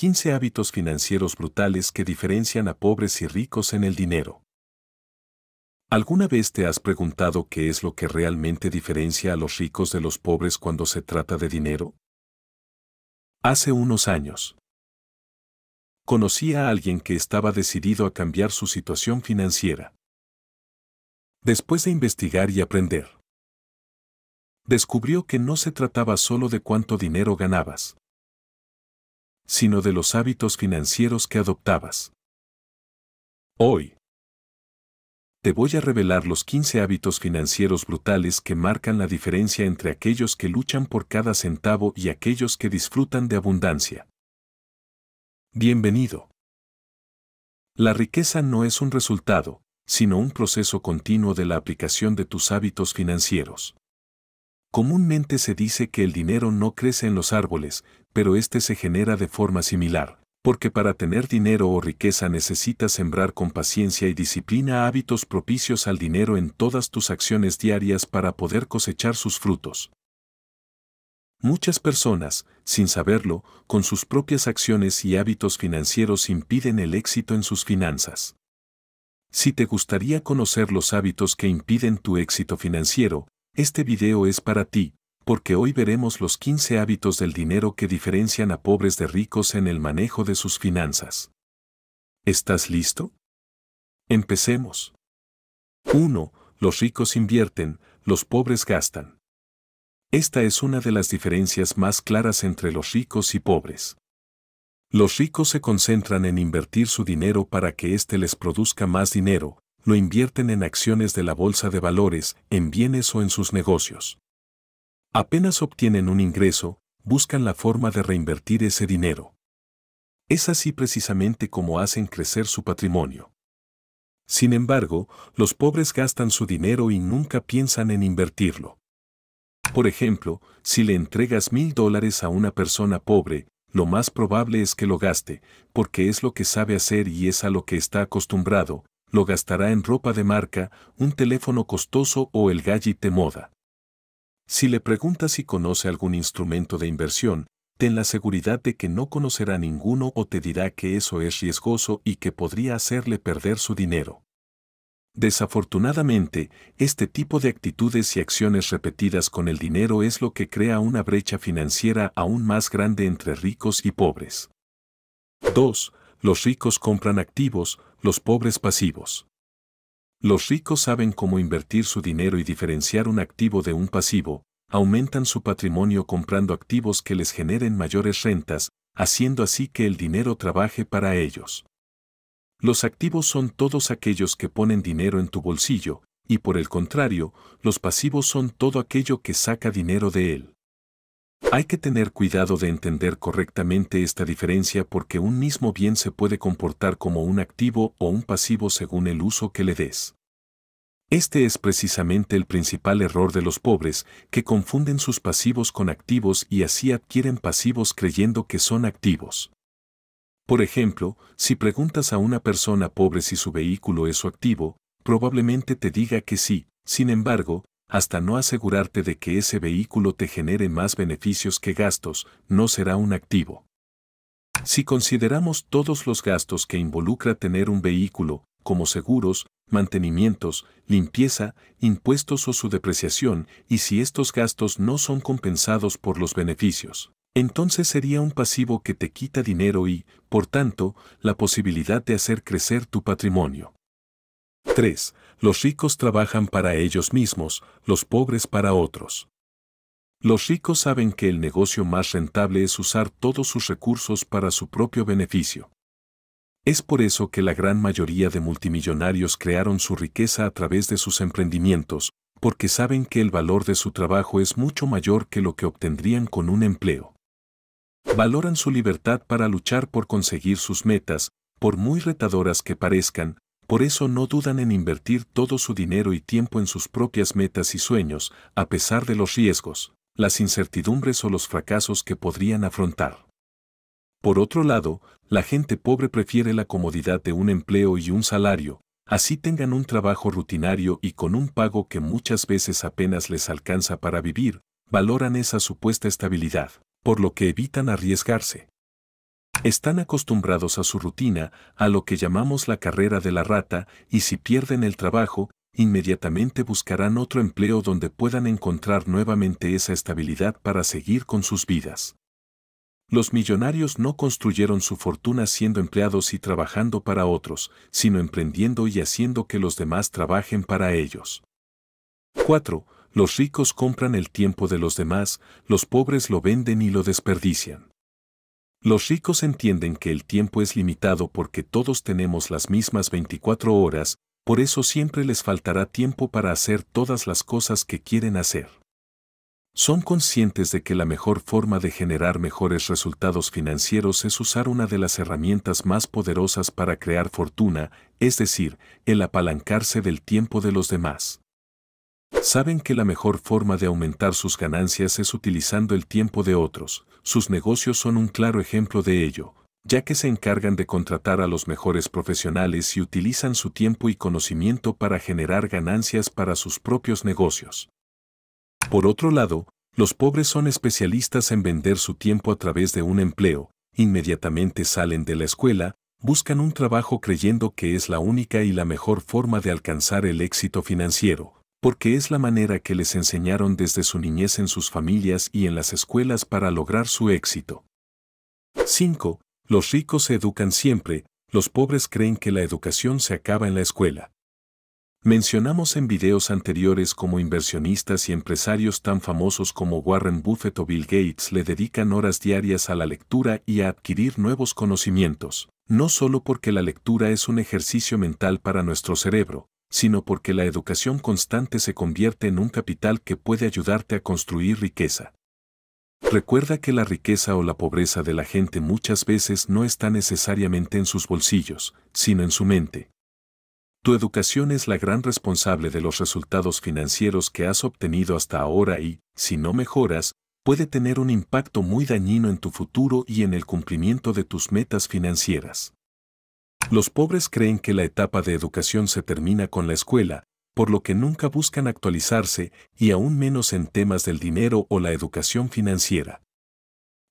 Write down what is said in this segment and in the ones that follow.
15 hábitos financieros brutales que diferencian a pobres y ricos en el dinero. ¿Alguna vez te has preguntado qué es lo que realmente diferencia a los ricos de los pobres cuando se trata de dinero? Hace unos años, conocí a alguien que estaba decidido a cambiar su situación financiera. Después de investigar y aprender, descubrió que no se trataba solo de cuánto dinero ganabas, sino de los hábitos financieros que adoptabas. Hoy, te voy a revelar los 15 hábitos financieros brutales que marcan la diferencia entre aquellos que luchan por cada centavo y aquellos que disfrutan de abundancia. Bienvenido. La riqueza no es un resultado, sino un proceso continuo de la aplicación de tus hábitos financieros. Comúnmente se dice que el dinero no crece en los árboles, pero este se genera de forma similar, porque para tener dinero o riqueza necesitas sembrar con paciencia y disciplina hábitos propicios al dinero en todas tus acciones diarias para poder cosechar sus frutos. Muchas personas, sin saberlo, con sus propias acciones y hábitos financieros impiden el éxito en sus finanzas. Si te gustaría conocer los hábitos que impiden tu éxito financiero, este video es para ti, porque hoy veremos los 15 hábitos del dinero que diferencian a pobres de ricos en el manejo de sus finanzas. ¿Estás listo? Empecemos. 1. Los ricos invierten, los pobres gastan. Esta es una de las diferencias más claras entre los ricos y pobres. Los ricos se concentran en invertir su dinero para que éste les produzca más dinero, lo invierten en acciones de la bolsa de valores, en bienes o en sus negocios. Apenas obtienen un ingreso, buscan la forma de reinvertir ese dinero. Es así precisamente como hacen crecer su patrimonio. Sin embargo, los pobres gastan su dinero y nunca piensan en invertirlo. Por ejemplo, si le entregas mil dólares a una persona pobre, lo más probable es que lo gaste, porque es lo que sabe hacer y es a lo que está acostumbrado, lo gastará en ropa de marca, un teléfono costoso o el gadget de moda. Si le preguntas si conoce algún instrumento de inversión, ten la seguridad de que no conocerá ninguno o te dirá que eso es riesgoso y que podría hacerle perder su dinero. Desafortunadamente, este tipo de actitudes y acciones repetidas con el dinero es lo que crea una brecha financiera aún más grande entre ricos y pobres. 2. Los ricos compran activos, los pobres pasivos. Los ricos saben cómo invertir su dinero y diferenciar un activo de un pasivo, aumentan su patrimonio comprando activos que les generen mayores rentas, haciendo así que el dinero trabaje para ellos. Los activos son todos aquellos que ponen dinero en tu bolsillo, y por el contrario, los pasivos son todo aquello que saca dinero de él. Hay que tener cuidado de entender correctamente esta diferencia porque un mismo bien se puede comportar como un activo o un pasivo según el uso que le des. Este es precisamente el principal error de los pobres, que confunden sus pasivos con activos y así adquieren pasivos creyendo que son activos. Por ejemplo, si preguntas a una persona pobre si su vehículo es su activo, probablemente te diga que sí, sin embargo, hasta no asegurarte de que ese vehículo te genere más beneficios que gastos, no será un activo. Si consideramos todos los gastos que involucra tener un vehículo, como seguros, mantenimientos, limpieza, impuestos o su depreciación, y si estos gastos no son compensados por los beneficios, entonces sería un pasivo que te quita dinero y, por tanto, la posibilidad de hacer crecer tu patrimonio. 3. Los ricos trabajan para ellos mismos, los pobres para otros. Los ricos saben que el negocio más rentable es usar todos sus recursos para su propio beneficio. Es por eso que la gran mayoría de multimillonarios crearon su riqueza a través de sus emprendimientos, porque saben que el valor de su trabajo es mucho mayor que lo que obtendrían con un empleo. Valoran su libertad para luchar por conseguir sus metas, por muy retadoras que parezcan, por eso no dudan en invertir todo su dinero y tiempo en sus propias metas y sueños, a pesar de los riesgos, las incertidumbres o los fracasos que podrían afrontar. Por otro lado, la gente pobre prefiere la comodidad de un empleo y un salario, así tengan un trabajo rutinario y con un pago que muchas veces apenas les alcanza para vivir, valoran esa supuesta estabilidad, por lo que evitan arriesgarse. Están acostumbrados a su rutina, a lo que llamamos la carrera de la rata, y si pierden el trabajo, inmediatamente buscarán otro empleo donde puedan encontrar nuevamente esa estabilidad para seguir con sus vidas. Los millonarios no construyeron su fortuna siendo empleados y trabajando para otros, sino emprendiendo y haciendo que los demás trabajen para ellos. 4. Los ricos compran el tiempo de los demás, los pobres lo venden y lo desperdician. Los ricos entienden que el tiempo es limitado porque todos tenemos las mismas 24 horas, por eso siempre les faltará tiempo para hacer todas las cosas que quieren hacer. Son conscientes de que la mejor forma de generar mejores resultados financieros es usar una de las herramientas más poderosas para crear fortuna, es decir, el apalancarse del tiempo de los demás. Saben que la mejor forma de aumentar sus ganancias es utilizando el tiempo de otros. Sus negocios son un claro ejemplo de ello, ya que se encargan de contratar a los mejores profesionales y utilizan su tiempo y conocimiento para generar ganancias para sus propios negocios. Por otro lado, los pobres son especialistas en vender su tiempo a través de un empleo, inmediatamente salen de la escuela, buscan un trabajo creyendo que es la única y la mejor forma de alcanzar el éxito financiero, porque es la manera que les enseñaron desde su niñez en sus familias y en las escuelas para lograr su éxito. 5. Los ricos se educan siempre, los pobres creen que la educación se acaba en la escuela. Mencionamos en videos anteriores cómo inversionistas y empresarios tan famosos como Warren Buffett o Bill Gates le dedican horas diarias a la lectura y a adquirir nuevos conocimientos, no solo porque la lectura es un ejercicio mental para nuestro cerebro, sino porque la educación constante se convierte en un capital que puede ayudarte a construir riqueza. Recuerda que la riqueza o la pobreza de la gente muchas veces no está necesariamente en sus bolsillos, sino en su mente. Tu educación es la gran responsable de los resultados financieros que has obtenido hasta ahora y, si no mejoras, puede tener un impacto muy dañino en tu futuro y en el cumplimiento de tus metas financieras. Los pobres creen que la etapa de educación se termina con la escuela, por lo que nunca buscan actualizarse y aún menos en temas del dinero o la educación financiera.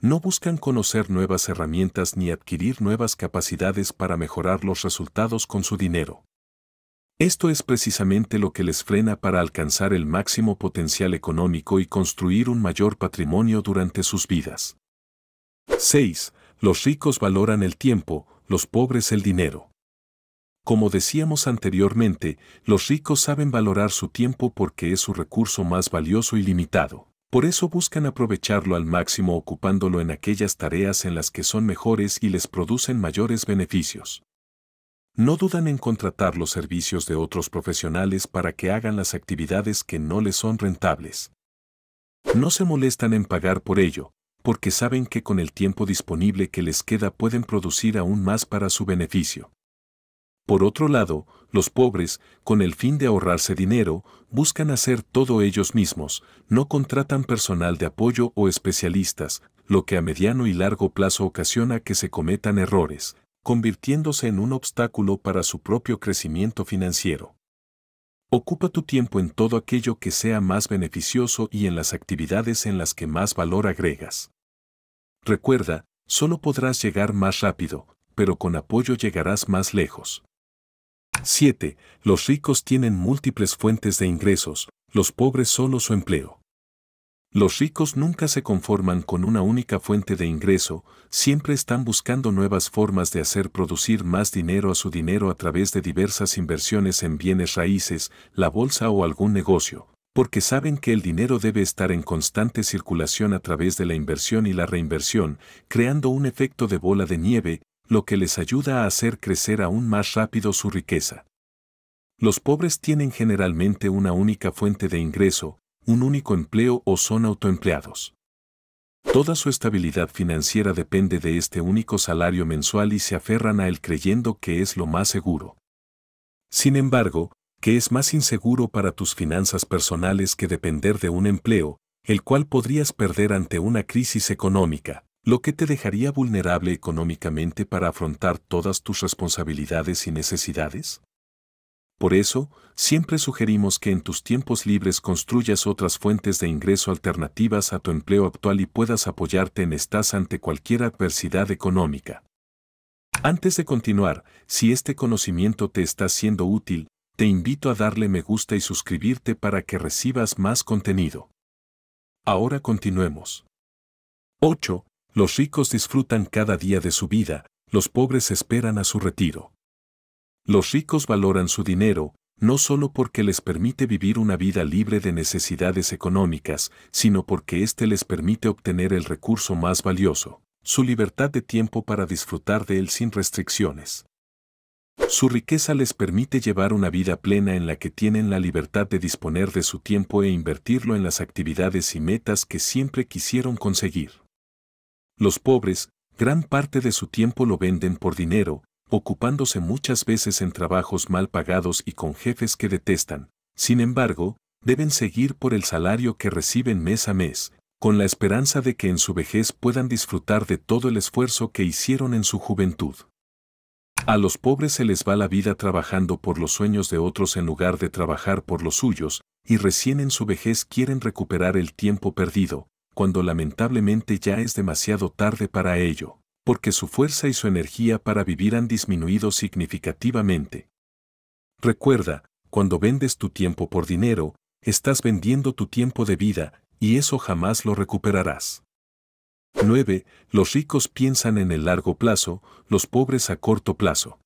No buscan conocer nuevas herramientas ni adquirir nuevas capacidades para mejorar los resultados con su dinero. Esto es precisamente lo que les frena para alcanzar el máximo potencial económico y construir un mayor patrimonio durante sus vidas. 6. Los ricos valoran el tiempo, los pobres el dinero. Como decíamos anteriormente, los ricos saben valorar su tiempo porque es su recurso más valioso y limitado. Por eso buscan aprovecharlo al máximo ocupándolo en aquellas tareas en las que son mejores y les producen mayores beneficios. No dudan en contratar los servicios de otros profesionales para que hagan las actividades que no les son rentables. No se molestan en pagar por ello, porque saben que con el tiempo disponible que les queda pueden producir aún más para su beneficio. Por otro lado, los pobres, con el fin de ahorrarse dinero, buscan hacer todo ellos mismos, no contratan personal de apoyo o especialistas, lo que a mediano y largo plazo ocasiona que se cometan errores, convirtiéndose en un obstáculo para su propio crecimiento financiero. Ocupa tu tiempo en todo aquello que sea más beneficioso y en las actividades en las que más valor agregas. Recuerda, solo podrás llegar más rápido, pero con apoyo llegarás más lejos. 7. Los ricos tienen múltiples fuentes de ingresos, los pobres solo su empleo. Los ricos nunca se conforman con una única fuente de ingreso, siempre están buscando nuevas formas de hacer producir más dinero a su dinero a través de diversas inversiones en bienes raíces, la bolsa o algún negocio, porque saben que el dinero debe estar en constante circulación a través de la inversión y la reinversión, creando un efecto de bola de nieve, lo que les ayuda a hacer crecer aún más rápido su riqueza. Los pobres tienen generalmente una única fuente de ingreso, un único empleo o son autoempleados. Toda su estabilidad financiera depende de este único salario mensual y se aferran a él creyendo que es lo más seguro. Sin embargo, ¿qué es más inseguro para tus finanzas personales que depender de un empleo, el cual podrías perder ante una crisis económica, lo que te dejaría vulnerable económicamente para afrontar todas tus responsabilidades y necesidades? Por eso, siempre sugerimos que en tus tiempos libres construyas otras fuentes de ingreso alternativas a tu empleo actual y puedas apoyarte en estas ante cualquier adversidad económica. Antes de continuar, si este conocimiento te está siendo útil, te invito a darle me gusta y suscribirte para que recibas más contenido. Ahora continuemos. 8. Los ricos disfrutan cada día de su vida, los pobres esperan a su retiro. Los ricos valoran su dinero, no solo porque les permite vivir una vida libre de necesidades económicas, sino porque éste les permite obtener el recurso más valioso, su libertad de tiempo para disfrutar de él sin restricciones. Su riqueza les permite llevar una vida plena en la que tienen la libertad de disponer de su tiempo e invertirlo en las actividades y metas que siempre quisieron conseguir. Los pobres, gran parte de su tiempo lo venden por dinero, ocupándose muchas veces en trabajos mal pagados y con jefes que detestan. Sin embargo, deben seguir por el salario que reciben mes a mes, con la esperanza de que en su vejez puedan disfrutar de todo el esfuerzo que hicieron en su juventud. A los pobres se les va la vida trabajando por los sueños de otros en lugar de trabajar por los suyos, y recién en su vejez quieren recuperar el tiempo perdido, cuando lamentablemente ya es demasiado tarde para ello porque su fuerza y su energía para vivir han disminuido significativamente. Recuerda, cuando vendes tu tiempo por dinero, estás vendiendo tu tiempo de vida, y eso jamás lo recuperarás. 9. Los ricos piensan en el largo plazo, los pobres a corto plazo.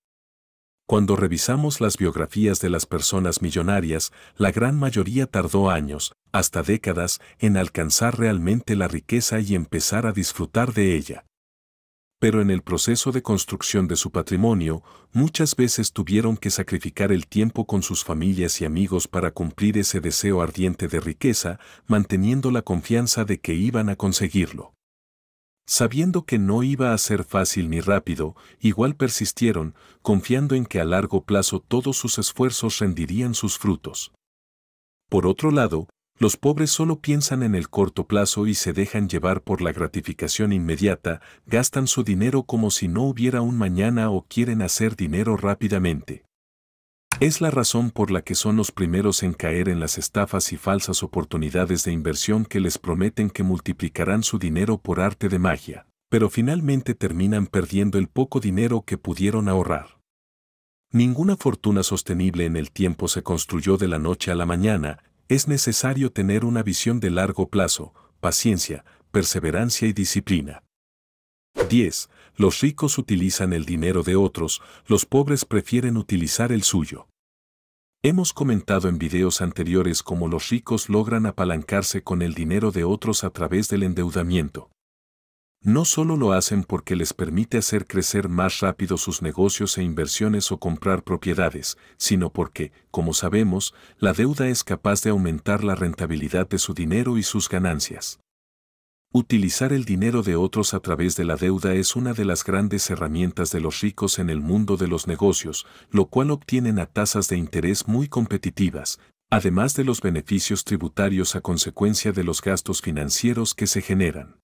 Cuando revisamos las biografías de las personas millonarias, la gran mayoría tardó años, hasta décadas, en alcanzar realmente la riqueza y empezar a disfrutar de ella pero en el proceso de construcción de su patrimonio, muchas veces tuvieron que sacrificar el tiempo con sus familias y amigos para cumplir ese deseo ardiente de riqueza, manteniendo la confianza de que iban a conseguirlo. Sabiendo que no iba a ser fácil ni rápido, igual persistieron, confiando en que a largo plazo todos sus esfuerzos rendirían sus frutos. Por otro lado, los pobres solo piensan en el corto plazo y se dejan llevar por la gratificación inmediata, gastan su dinero como si no hubiera un mañana o quieren hacer dinero rápidamente. Es la razón por la que son los primeros en caer en las estafas y falsas oportunidades de inversión que les prometen que multiplicarán su dinero por arte de magia, pero finalmente terminan perdiendo el poco dinero que pudieron ahorrar. Ninguna fortuna sostenible en el tiempo se construyó de la noche a la mañana, es necesario tener una visión de largo plazo, paciencia, perseverancia y disciplina. 10. Los ricos utilizan el dinero de otros, los pobres prefieren utilizar el suyo. Hemos comentado en videos anteriores cómo los ricos logran apalancarse con el dinero de otros a través del endeudamiento no solo lo hacen porque les permite hacer crecer más rápido sus negocios e inversiones o comprar propiedades, sino porque, como sabemos, la deuda es capaz de aumentar la rentabilidad de su dinero y sus ganancias. Utilizar el dinero de otros a través de la deuda es una de las grandes herramientas de los ricos en el mundo de los negocios, lo cual obtienen a tasas de interés muy competitivas, además de los beneficios tributarios a consecuencia de los gastos financieros que se generan.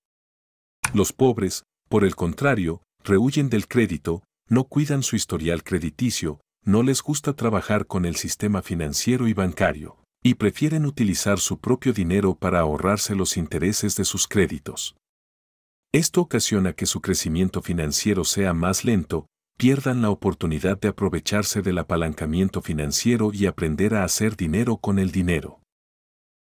Los pobres, por el contrario, rehuyen del crédito, no cuidan su historial crediticio, no les gusta trabajar con el sistema financiero y bancario, y prefieren utilizar su propio dinero para ahorrarse los intereses de sus créditos. Esto ocasiona que su crecimiento financiero sea más lento, pierdan la oportunidad de aprovecharse del apalancamiento financiero y aprender a hacer dinero con el dinero.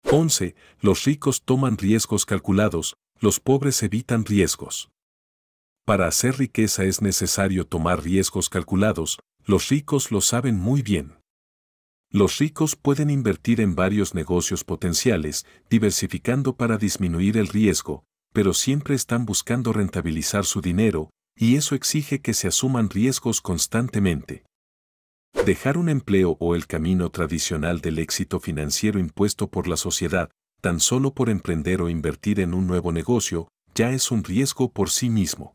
11. Los ricos toman riesgos calculados, los pobres evitan riesgos. Para hacer riqueza es necesario tomar riesgos calculados, los ricos lo saben muy bien. Los ricos pueden invertir en varios negocios potenciales, diversificando para disminuir el riesgo, pero siempre están buscando rentabilizar su dinero, y eso exige que se asuman riesgos constantemente. Dejar un empleo o el camino tradicional del éxito financiero impuesto por la sociedad tan solo por emprender o invertir en un nuevo negocio, ya es un riesgo por sí mismo.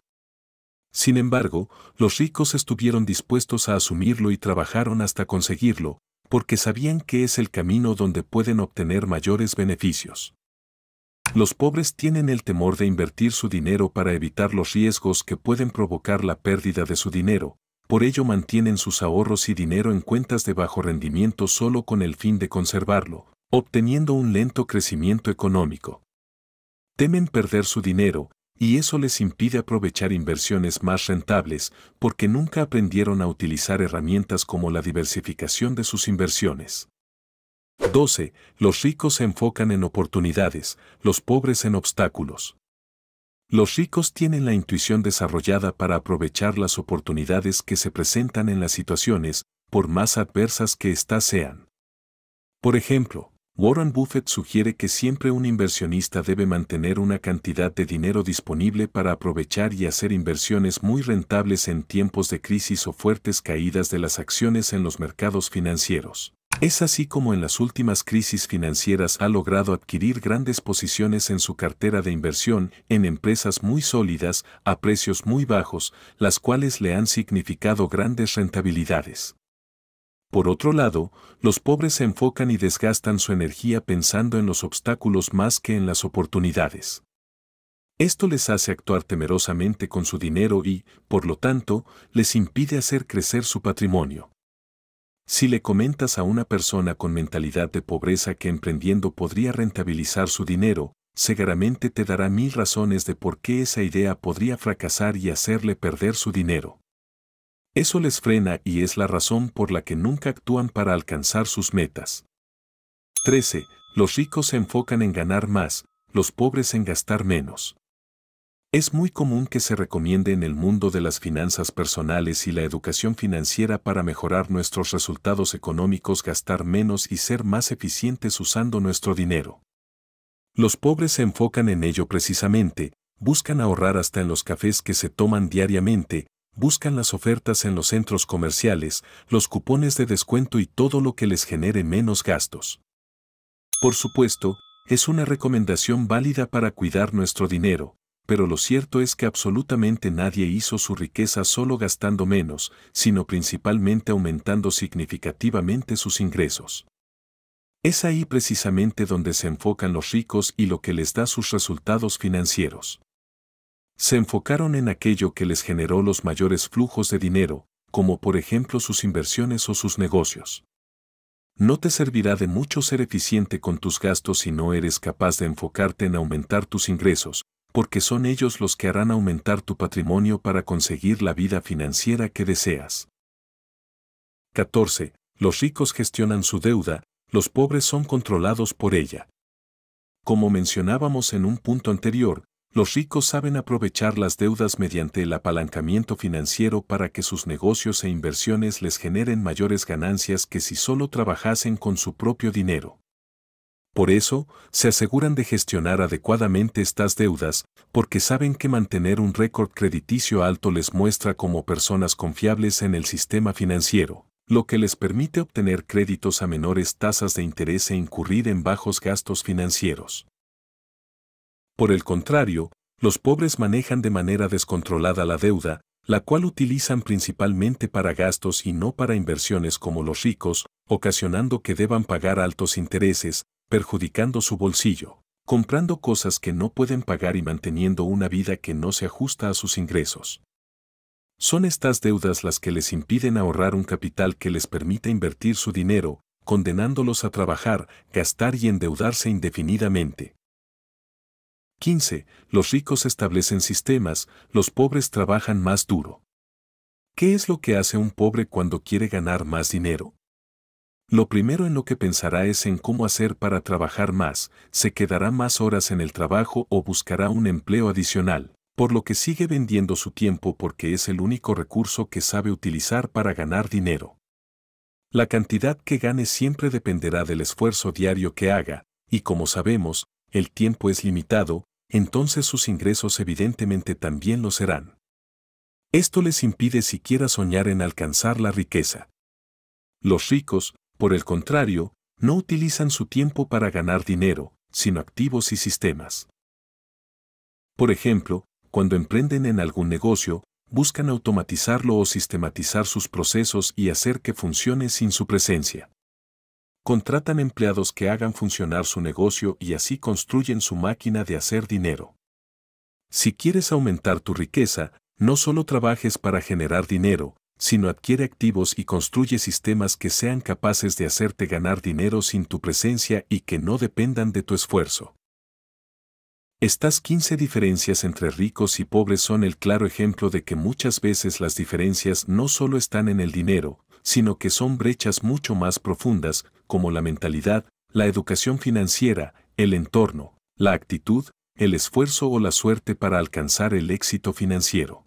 Sin embargo, los ricos estuvieron dispuestos a asumirlo y trabajaron hasta conseguirlo, porque sabían que es el camino donde pueden obtener mayores beneficios. Los pobres tienen el temor de invertir su dinero para evitar los riesgos que pueden provocar la pérdida de su dinero, por ello mantienen sus ahorros y dinero en cuentas de bajo rendimiento solo con el fin de conservarlo, obteniendo un lento crecimiento económico. Temen perder su dinero, y eso les impide aprovechar inversiones más rentables porque nunca aprendieron a utilizar herramientas como la diversificación de sus inversiones. 12. Los ricos se enfocan en oportunidades, los pobres en obstáculos. Los ricos tienen la intuición desarrollada para aprovechar las oportunidades que se presentan en las situaciones, por más adversas que éstas sean. Por ejemplo, Warren Buffett sugiere que siempre un inversionista debe mantener una cantidad de dinero disponible para aprovechar y hacer inversiones muy rentables en tiempos de crisis o fuertes caídas de las acciones en los mercados financieros. Es así como en las últimas crisis financieras ha logrado adquirir grandes posiciones en su cartera de inversión en empresas muy sólidas a precios muy bajos, las cuales le han significado grandes rentabilidades. Por otro lado, los pobres se enfocan y desgastan su energía pensando en los obstáculos más que en las oportunidades. Esto les hace actuar temerosamente con su dinero y, por lo tanto, les impide hacer crecer su patrimonio. Si le comentas a una persona con mentalidad de pobreza que emprendiendo podría rentabilizar su dinero, seguramente te dará mil razones de por qué esa idea podría fracasar y hacerle perder su dinero. Eso les frena y es la razón por la que nunca actúan para alcanzar sus metas. 13. Los ricos se enfocan en ganar más, los pobres en gastar menos. Es muy común que se recomiende en el mundo de las finanzas personales y la educación financiera para mejorar nuestros resultados económicos gastar menos y ser más eficientes usando nuestro dinero. Los pobres se enfocan en ello precisamente, buscan ahorrar hasta en los cafés que se toman diariamente, buscan las ofertas en los centros comerciales, los cupones de descuento y todo lo que les genere menos gastos. Por supuesto, es una recomendación válida para cuidar nuestro dinero, pero lo cierto es que absolutamente nadie hizo su riqueza solo gastando menos, sino principalmente aumentando significativamente sus ingresos. Es ahí precisamente donde se enfocan los ricos y lo que les da sus resultados financieros se enfocaron en aquello que les generó los mayores flujos de dinero, como por ejemplo sus inversiones o sus negocios. No te servirá de mucho ser eficiente con tus gastos si no eres capaz de enfocarte en aumentar tus ingresos, porque son ellos los que harán aumentar tu patrimonio para conseguir la vida financiera que deseas. 14. Los ricos gestionan su deuda, los pobres son controlados por ella. Como mencionábamos en un punto anterior, los ricos saben aprovechar las deudas mediante el apalancamiento financiero para que sus negocios e inversiones les generen mayores ganancias que si solo trabajasen con su propio dinero. Por eso, se aseguran de gestionar adecuadamente estas deudas, porque saben que mantener un récord crediticio alto les muestra como personas confiables en el sistema financiero, lo que les permite obtener créditos a menores tasas de interés e incurrir en bajos gastos financieros. Por el contrario, los pobres manejan de manera descontrolada la deuda, la cual utilizan principalmente para gastos y no para inversiones como los ricos, ocasionando que deban pagar altos intereses, perjudicando su bolsillo, comprando cosas que no pueden pagar y manteniendo una vida que no se ajusta a sus ingresos. Son estas deudas las que les impiden ahorrar un capital que les permita invertir su dinero, condenándolos a trabajar, gastar y endeudarse indefinidamente. 15. Los ricos establecen sistemas, los pobres trabajan más duro. ¿Qué es lo que hace un pobre cuando quiere ganar más dinero? Lo primero en lo que pensará es en cómo hacer para trabajar más, se quedará más horas en el trabajo o buscará un empleo adicional, por lo que sigue vendiendo su tiempo porque es el único recurso que sabe utilizar para ganar dinero. La cantidad que gane siempre dependerá del esfuerzo diario que haga, y como sabemos, el tiempo es limitado, entonces sus ingresos evidentemente también lo serán. Esto les impide siquiera soñar en alcanzar la riqueza. Los ricos, por el contrario, no utilizan su tiempo para ganar dinero, sino activos y sistemas. Por ejemplo, cuando emprenden en algún negocio, buscan automatizarlo o sistematizar sus procesos y hacer que funcione sin su presencia contratan empleados que hagan funcionar su negocio y así construyen su máquina de hacer dinero. Si quieres aumentar tu riqueza, no solo trabajes para generar dinero, sino adquiere activos y construye sistemas que sean capaces de hacerte ganar dinero sin tu presencia y que no dependan de tu esfuerzo. Estas 15 diferencias entre ricos y pobres son el claro ejemplo de que muchas veces las diferencias no solo están en el dinero, sino que son brechas mucho más profundas, como la mentalidad, la educación financiera, el entorno, la actitud, el esfuerzo o la suerte para alcanzar el éxito financiero.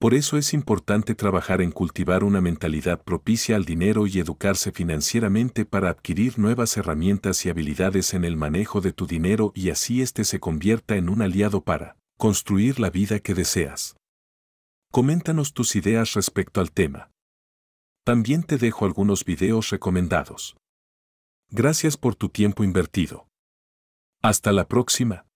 Por eso es importante trabajar en cultivar una mentalidad propicia al dinero y educarse financieramente para adquirir nuevas herramientas y habilidades en el manejo de tu dinero y así éste se convierta en un aliado para construir la vida que deseas. Coméntanos tus ideas respecto al tema. También te dejo algunos videos recomendados. Gracias por tu tiempo invertido. Hasta la próxima.